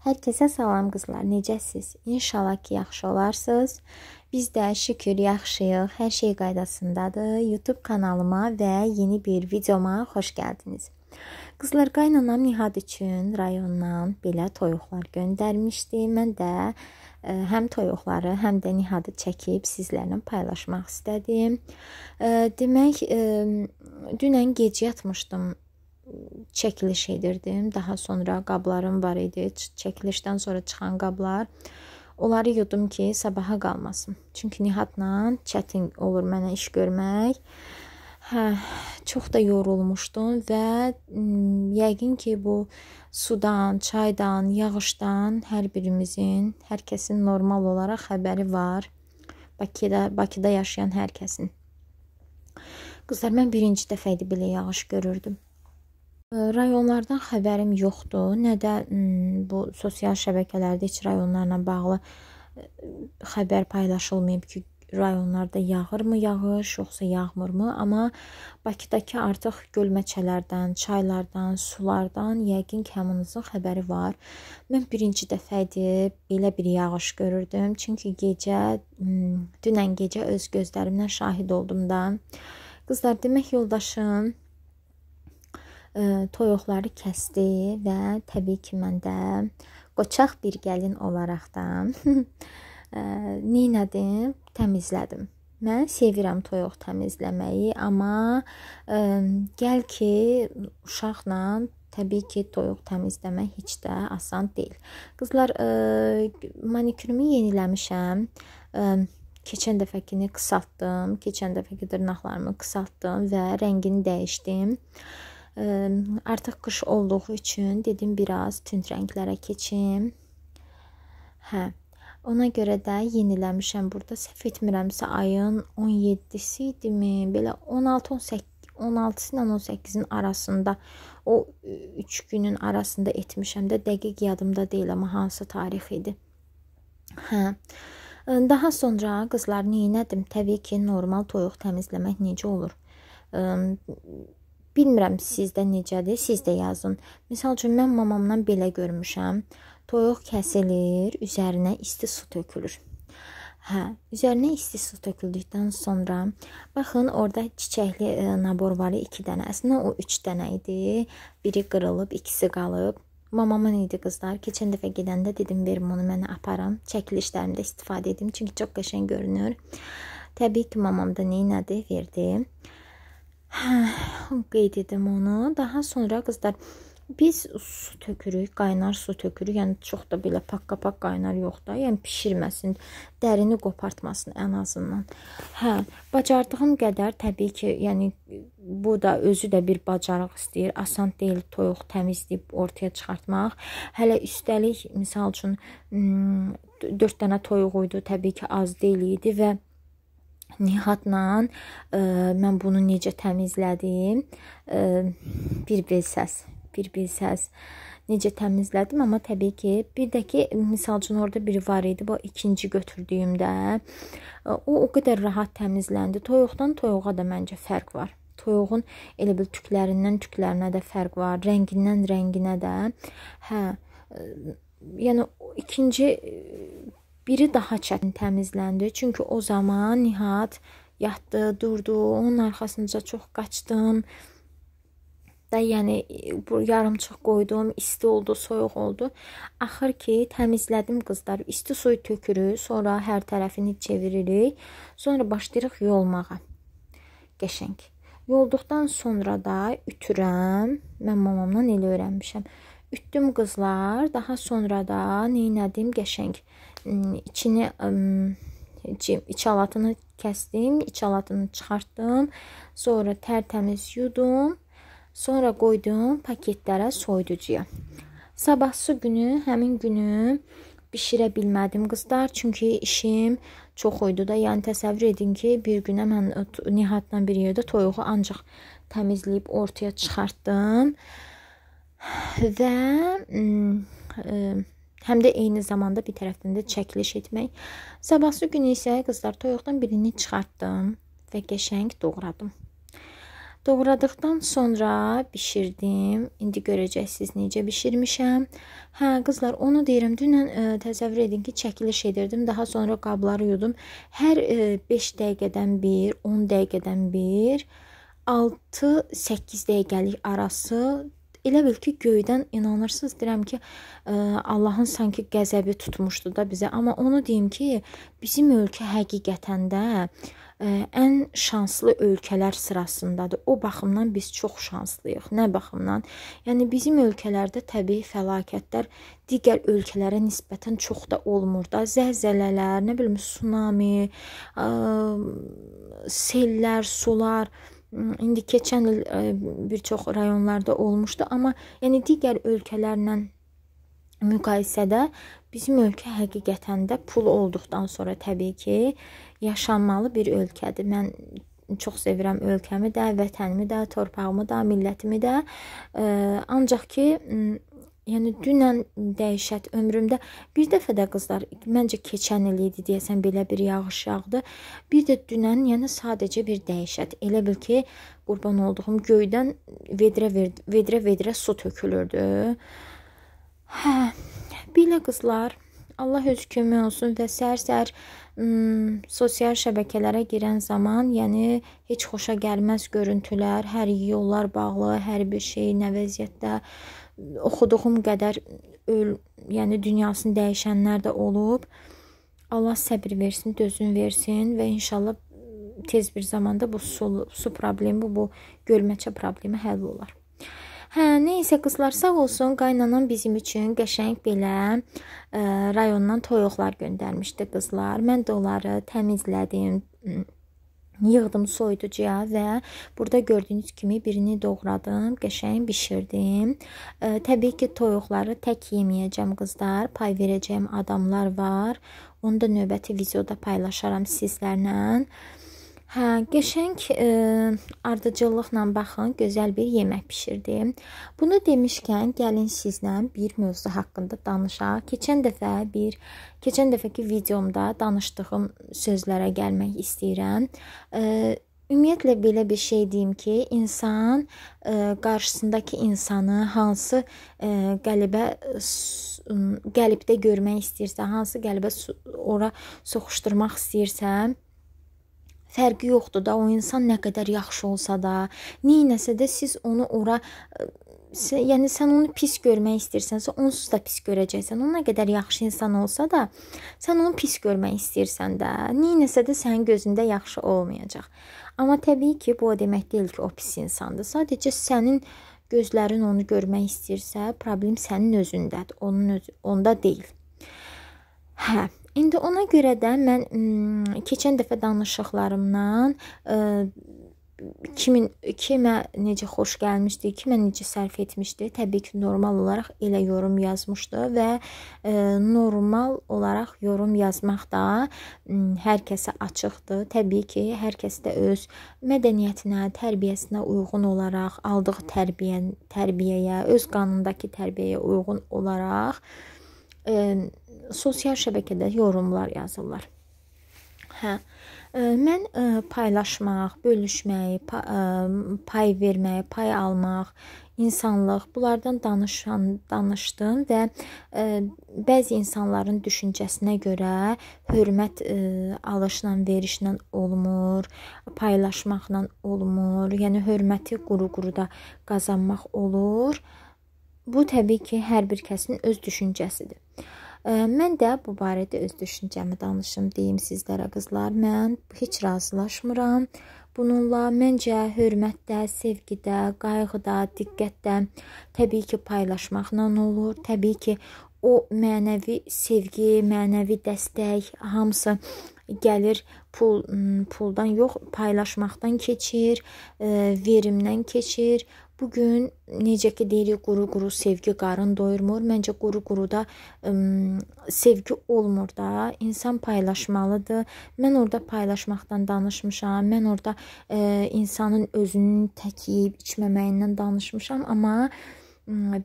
Hər kəsə salam qızlar. Necəsiz? İnşallah ki, yaxşı olarsınız. Biz də şükür yaxşıyıq. Hər şey qaydasındadır. YouTube kanalıma və yeni bir videoma xoş gəldiniz. Qızlar qaynanam Nihad üçün rayondan belə toyuqlar göndərmişdi. Mən də ə, e, həm toyuqları, həm də Nihadı çəkib sizlərlə paylaşmaq istədim. Ə, e, demək, ə, e, dünən gec yatmışdım çəkiliş edirdim. Daha sonra qablarım var idi. Çəkilişdən sonra çıxan qablar onları yudum ki, sabaha qalmasın. Çünki Nihatla çətin olur mənə iş görmək. Hə, çox da yorulmuşdum və yəqin ki, bu sudan, çaydan, yağışdan hər birimizin, hər kəsin normal olaraq xəbəri var. Bakıda, Bakıda yaşayan hər kəsin. Qızlar, mən birinci dəfə idi belə yağış görürdüm. Rayonlardan xəbərim yoxdur, nə də bu sosial şəbəkələrdə heç rayonlarla bağlı xəbər paylaşılmayıb ki, rayonlarda yağırmı yağış, yoxsa yağmırmı, amma Bakıdakı artıq gölməçələrdən, çaylardan, sulardan yəqin ki, hamınızın xəbəri var. Mən birinci dəfə idi belə bir yağış görürdüm, çünki gecə dünən gecə öz gözlərimlə şahid oldum da. Qızlar, demək yoldaşım toyuqları kəsdi və təbii ki, mən də qoçaq bir gəlin olaraqdan neylədim? Təmizlədim. Mən sevirəm toyuq təmizləməyi, amma ə, gəl ki, uşaqla təbii ki, toyuq təmizləmək heç də asan deyil. Qızlar, ə, manikürümü yeniləmişəm. Ə, keçən dəfəkini qısaltdım, keçən dəfəki dırnaqlarımı qısaltdım və rəngini dəyişdim. Ə, Artıq qış olduğu üçün dedim biraz tünd rənglərə keçim. Hə. Ona görə də yeniləmişəm burada. Səhv etmirəmsə ayın 17-si idimi? Belə 16-18 16-sı ilə 18-in arasında o 3 günün arasında etmişəm də dəqiq yadımda deyil amma hansı tarix idi. Hə. Daha sonra qızlar nə etdim? Təbii ki, normal toyuq təmizləmək necə olur? Bilmirəm sizdə necədir, siz də yazın. Məsəl üçün mən mamamdan belə görmüşəm. Toyuq kəsilir, üzərinə isti su tökülür. Hə, üzərinə isti su töküldükdən sonra baxın, orada çiçəkli e, nabor var 2 dənə. Əslində o 3 dənə idi. Biri qırılıb, ikisi qalıb. Mamamın idi qızlar. Keçən dəfə gedəndə dedim verim onu mənə aparım. Çəkilişlərimdə istifadə edim, çünki çox qəşəng görünür. Təbii ki, mamam da nə etdi, verdi. Hə, qeyd edim onu. Daha sonra qızlar biz su tökürük, qaynar su tökürük. Yəni çox da belə pakka-pak qaynar yox da, yəni bişirməsin, dərini qopartmasın ən azından. Hə, bacardığım qədər təbii ki, yəni bu da özü də bir bacarıq istəyir. Asan deyil toyuq təmizləyib ortaya çıxartmaq. Hələ üstəlik, məsəl üçün 4 hmm, dənə toyuq idi, təbii ki, az deyil idi və Nihatla e, mən bunu necə təmizlədim? E, bir bilsəz, bir bilsəz necə təmizlədim, amma təbii ki, bir də ki, misal üçün orada biri var idi, bu ikinci götürdüyümdə e, o o qədər rahat təmizləndi. Toyuqdan toyuğa da məncə fərq var. Toyuğun elə bil tüklərindən tüklərinə də fərq var, rəngindən rənginə də. Hə, e, yəni ikinci Biri daha çətin təmizləndi, çünki o zaman Nihat yatdı, durdu, onun arxasınca çox qaçdım. Da yəni bu yarımçıq qoydum, isti oldu, soyuq oldu. Axır ki təmizlədim qızlar. İsti suyu tökürük, sonra hər tərəfini çeviririk, sonra başlayırıq yolmağa. Qəşəng. Yolduqdan sonra da ütürəm. Mən mamamdan elə öyrənmişəm. Ütdüm qızlar, daha sonra da neynədim qəşəng hmm, içini hmm, içalatını kəsdim, içalatını çıxartdım. Sonra tərtəmiz yudum. Sonra qoydum paketlərə soyuducuya. Sabahsı günü, həmin günü bişirə bilmədim qızlar, çünki işim çox idi da. Yəni təsəvvür edin ki, bir günə mən Nihatla bir yerdə toyuğu ancaq təmizləyib ortaya çıxartdım və həm də eyni zamanda bir tərəfdən də çəkiliş etmək. Sabahsı günü isə qızlar toyuqdan birini çıxartdım və qəşəng doğradım. Doğradıqdan sonra bişirdim. İndi görəcəksiniz necə bişirmişəm. Hə, qızlar, onu deyirəm. Dünən ə, təsəvvür edin ki, çəkiliş edirdim. Daha sonra qabları yudum. Hər ə, 5 dəqiqədən bir, 10 dəqiqədən bir, 6-8 dəqiqəlik arası elə bil ki, göydən inanırsınız deyirəm ki, ə, e, Allahın sanki qəzəbi tutmuşdu da bizə, amma onu deyim ki, bizim ölkə həqiqətən də ə, e, ən şanslı ölkələr sırasındadır. O baxımdan biz çox şanslıyıq. Nə baxımdan? Yəni bizim ölkələrdə təbii fəlakətlər digər ölkələrə nisbətən çox da olmur da. Zəlzələlər, nə bilim, sunami, ə, e, sellər, sular, İndi keçən il e, bir çox rayonlarda olmuşdu, amma yəni digər ölkələrlə müqayisədə bizim ölkə həqiqətən də pul olduqdan sonra təbii ki, yaşanmalı bir ölkədir. Mən çox sevirəm ölkəmi də, vətənimi də, torpağımı da, millətimi də. E, ancaq ki, Yəni dünən dəhşət ömrümdə bir dəfə də qızlar, məncə keçən il idi deyəsən belə bir yağış yağdı. Bir də dünən, yəni sadəcə bir dəhşət. Elə bil ki, qurban olduğum göydən vedrə vedrə vedrə su tökülürdü. Hə, belə qızlar, Allah öz kömək olsun və sərsər sosial şəbəkələrə girən zaman, yəni heç xoşa gəlməz görüntülər, hər yollar bağlı, hər bir şey nə vəziyyətdə oxuduğum qədər öl, yəni dünyasını dəyişənlər də olub. Allah səbir versin, dözün versin və inşallah tez bir zamanda bu su, su problemi, bu, bu gölməçə problemi həll olar. Hə, nə isə qızlar sağ olsun, qaynanan bizim üçün qəşəng belə ə, e, rayondan toyuqlar göndərmişdi qızlar. Mən də onları təmizlədim yığdım soyuducuya və burada gördüyünüz kimi birini doğradım, qəşəng bişirdim. E, təbii ki, toyuqları tək yeməyəcəm qızlar, pay verəcəyim adamlar var. Onu da növbəti videoda paylaşaram sizlərlə. Hə, qəşəng ə, ardıcıllıqla baxın, gözəl bir yemək bişirdim. Bunu demişkən, gəlin sizlə bir mövzu haqqında danışaq. Keçən dəfə bir keçən dəfəki videomda danışdığım sözlərə gəlmək istəyirəm. Ə, e, ümumiyyətlə belə bir şey deyim ki, insan ə, e, qarşısındakı insanı hansı ə, e, qəlibə qəlibdə görmək istəyirsə, hansı qəlibə ora soxuşdurmaq istəyirsə, fərqi yoxdur da o insan nə qədər yaxşı olsa da, neynəsə də siz onu ora e, sə, yəni sən onu pis görmək istəyirsənsə, onsuz da pis görəcəksən. Ona qədər yaxşı insan olsa da, sən onu pis görmək istəyirsən də, neynəsə də sənin gözündə yaxşı olmayacaq. Amma təbii ki, bu o demək deyil ki, o pis insandır. Sadəcə sənin gözlərin onu görmək istəyirsə, problem sənin özündədir, onun öz onda deyil. Hə. İndi ona görə də mən keçən dəfə danışıqlarımdan kimin kimə necə xoş gəlmişdi, kimə necə sərf etmişdi, təbii ki, normal olaraq elə yorum yazmışdı və e, normal olaraq yorum yazmaq da hər kəsə açıqdır. Təbii ki, hər kəs də öz mədəniyyətinə, tərbiyəsinə uyğun olaraq aldığı tərbiyə, tərbiyəyə, öz qanındakı tərbiyəyə uyğun olaraq e, sosial şəbəkədə yorumlar yazırlar. Hə. E, mən e, paylaşmaq, bölüşməyi, e, pay verməyi, pay almaq, insanlıq, bunlardan danışan, danışdım və bəzi insanların düşüncəsinə görə hörmət alışla, verişlə olmur, paylaşmaqla olmur. Yəni hörməti quru-quruda qazanmaq olur. Bu təbii ki, hər bir kəsin öz düşüncəsidir. Mən də bu barədə öz düşüncəmi danışım deyim sizlərə qızlar. Mən heç razılaşmıram. Bununla məncə hörmətdə, sevgidə, qayğıda, diqqətdə təbii ki, paylaşmaqla olur. Təbii ki, o mənəvi sevgi, mənəvi dəstək hamısı gəlir pul puldan yox, paylaşmaqdan keçir, verimdən keçir. Bu gün necə ki deyirik, quru-quru sevgi qarın doyurmur. Məncə quru-quruda sevgi olmur da. İnsan paylaşmalıdır. Mən orada paylaşmaqdan danışmışam. Mən orada ə, insanın özünün tək yeyib içməməyindən danışmışam, amma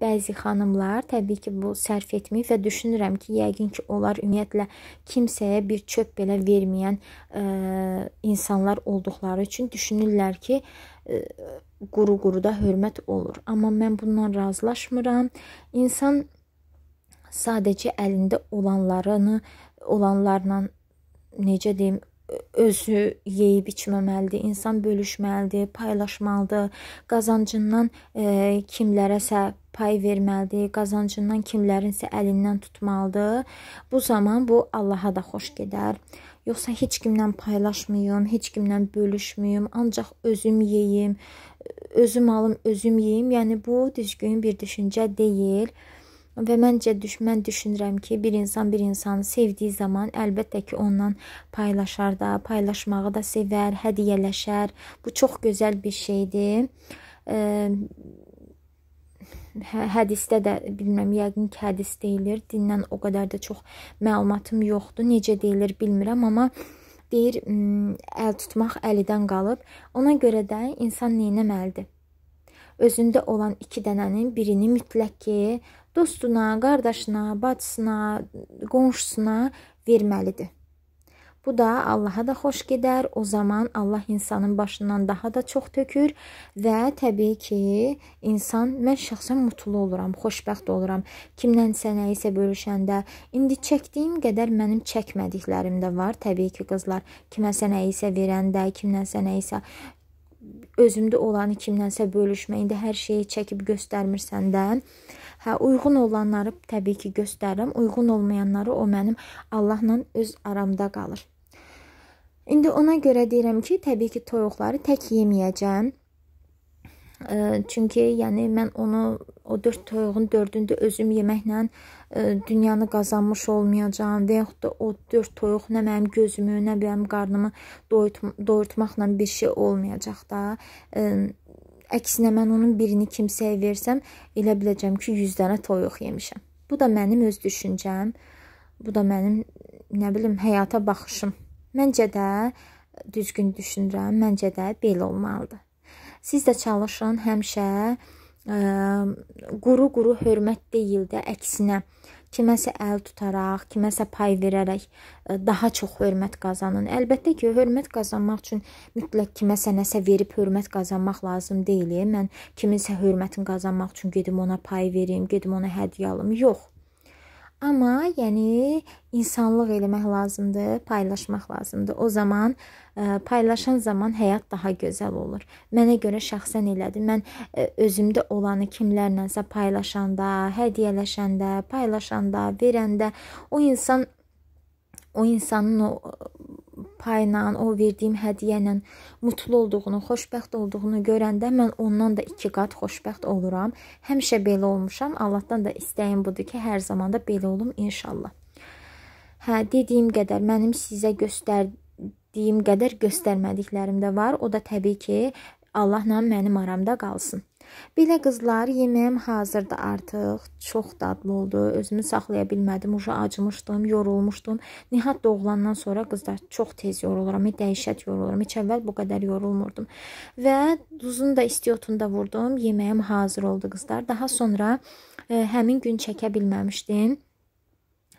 bəzi xanımlar təbii ki, bu sərf etmir və düşünürəm ki, yəqin ki, onlar ümumiyyətlə kimsəyə bir çöp belə verməyən ə, e, insanlar olduqları üçün düşünürlər ki, e, quru-quruda hörmət olur. Amma mən bundan razılaşmıram. İnsan sadəcə əlində olanlarını olanlarla necə deyim, özü yeyib içməməlidir, insan bölüşməlidir, paylaşmalıdır, qazancından e, kimlərəsə pay verməlidir, qazancından kimlərinsə əlindən tutmalıdır. Bu zaman bu Allaha da xoş gedər. Yoxsa heç kimdən paylaşmayım, heç kimdən bölüşməyim, ancaq özüm yeyim, e, özüm alım, özüm yeyim. Yəni bu düzgün bir düşüncə deyil. Və məncə düş, mən düşünürəm ki, bir insan bir insanı sevdiyi zaman əlbəttə ki, ondan paylaşar da, paylaşmağı da sevər, hədiyyələşər. Bu çox gözəl bir şeydir. E, hədisdə də bilmirəm, yəqin ki, hədis deyilir. Dindən o qədər də çox məlumatım yoxdur. Necə deyilir bilmirəm, amma deyir, əl tutmaq əlidən qalıb. Ona görə də insan nə etməlidir? Özündə olan iki dənənin birini mütləq ki, dostuna, qardaşına, bacısına, qonşusuna verməlidir. Bu da Allaha da xoş gedər. O zaman Allah insanın başından daha da çox tökür və təbii ki, insan mən şəxsən mutlu oluram, xoşbəxt oluram. Kimdənsə nə isə bölüşəndə, indi çəkdiyim qədər mənim çəkmədiklərim də var. Təbii ki, qızlar kiməsə nə isə verəndə, kimdənsə nə isə özümdə olanı kimlənsə bölüşməyində hər şeyi çəkib göstərmirsən də. Hə, uyğun olanları təbii ki, göstərirəm. Uyğun olmayanları o mənim Allahla öz aramda qalır. İndi ona görə deyirəm ki, təbii ki, toyuqları tək yeməyəcəm. Çünki yəni mən onu o 4 toyuğun 4-ünü də özüm yeməklə e, dünyanı qazanmış olmayacağam və yaxud da o 4 toyuq nə mənim gözümü, nə mənim qarnımı doyurtmaqla bir şey olmayacaq da. E, əksinə mən onun birini kimsəyə versəm, elə biləcəm ki, 100 dənə toyuq yemişəm. Bu da mənim öz düşüncəm. Bu da mənim nə bilim həyata baxışım. Məncə də düzgün düşünürəm. Məncə də belə olmalıdır. Siz də çalışın həmişə quru-quru e, hörmət deyil də, əksinə kiməsə əl tutaraq, kiməsə pay verərək e, daha çox hörmət qazanın. Əlbəttə ki, hörmət qazanmaq üçün mütləq kiməsə nəsə verib hörmət qazanmaq lazım deyil. Mən kiminsə hörmətini qazanmaq üçün gedim ona pay verim, gedim ona hədiyyə alım. Yox. Amma, yəni insanlıq eləmək lazımdır, paylaşmaq lazımdır. O zaman ə, e, paylaşan zaman həyat daha gözəl olur. Mənə görə şəxsən elədir. Mən ə, e, özümdə olanı kimlərləsə paylaşanda, hədiyyələşəndə, paylaşanda, verəndə o insan o insanın o payla, o verdiyim hədiyyələ mutlu olduğunu, xoşbəxt olduğunu görəndə mən ondan da 2 qat xoşbəxt oluram. Həmişə belə olmuşam. Allahdan da istəyim budur ki, hər zaman da belə olum inşallah. Hə, dediyim qədər mənim sizə göstərdiyim qədər göstərmədiklərim də var. O da təbii ki, Allahla mənim aramda qalsın. Belə qızlar yeməyim hazırdı artıq. Çox dadlı oldu. Özümü saxlaya bilmədim. Uşa acımışdım, yorulmuşdum. Nihat doğulandan sonra qızlar çox tez yoruluram, dəhşət yoruluram. Heç əvvəl bu qədər yorulmurdum. Və duzunu da istiotunda vurdum. Yeməyim hazır oldu qızlar. Daha sonra ə, e, həmin gün çəkə bilməmişdim.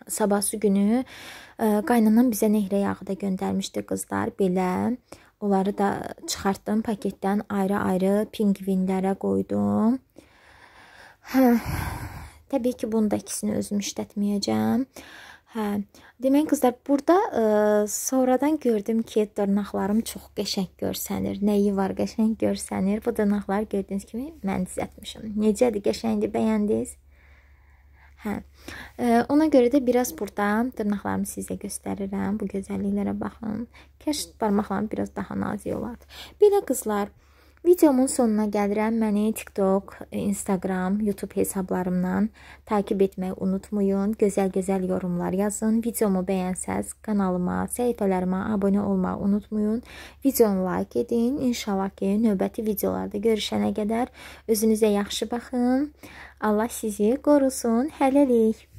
Sabahsı günü ə, e, qaynanam bizə nehrə yağı da göndərmişdi qızlar belə. Onları da çıxartdım paketdən ayrı-ayrı pingvinlərə qoydum. Hə. Təbii ki, bunu da ikisini özüm işlətməyəcəm. Hə. Deməyin qızlar, burada ə, e, sonradan gördüm ki, dırnaqlarım çox qəşəng görsənir. Nəyi var, qəşəng görsənir. Bu dırnaqları gördüyünüz kimi mən düzəltmişəm. Necədir, qəşəngdir, bəyəndiniz? Hə. E, ona görə də biraz burada dırnaqlarımı sizə göstərirəm. Bu gözəlliklərə baxın. Kaş barmaqlarım biraz daha nazik olardı. Belə qızlar, Videomun sonuna gəlirəm. Məni TikTok, Instagram, YouTube hesablarımdan takib etməyi unutmayın. Gözəl-gözəl yorumlar yazın. Videomu bəyənsəz kanalıma, səhifələrimə abunə olmağı unutmayın. Videonu like edin. İnşallah ki, növbəti videolarda görüşənə qədər özünüzə yaxşı baxın. Allah sizi qorusun. Hələlik.